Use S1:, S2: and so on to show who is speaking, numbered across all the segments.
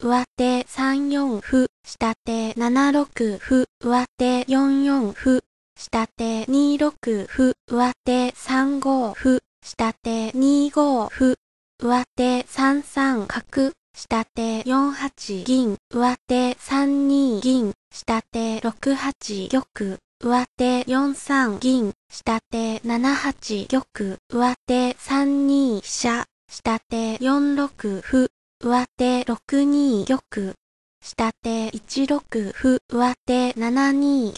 S1: 上手3四歩、下手7六歩、上手4四歩、下手2六歩、上手3五歩、下手2五歩、上手3三角、下手4八銀、上手3二銀、下手6八玉、上手4三銀、下手7八玉、上手3二飛車、下手4六歩、上手6二玉、下手1六歩、上手7二玉、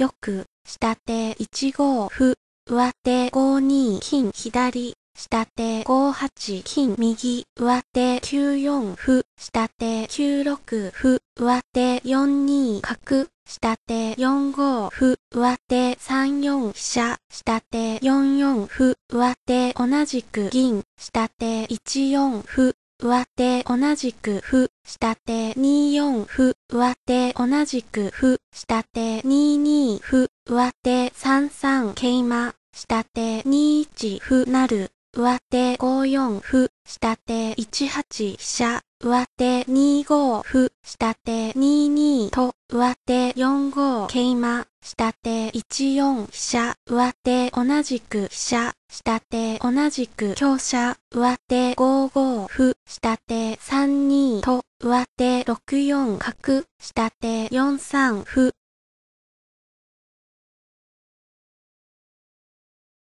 S1: 下手1五歩、上手5二金左、下手5八金右、上手9四歩、下手9六歩、上手4二角、下手4五歩、上手3四飛車、下手4四歩、上手同じく銀、下手1四歩、上手同じく歩、下手二四ふ上手同じくふ下手2二ふ上手三三け桂馬、下手二一ふなる、上手五四歩、下手一八飛車、上手二五ふ下手2二と、上手四五けいま。下手1四飛車、上手同じく飛車、下手同じく強車、上手5五歩、下手3二と、上手6四角、下手4三歩、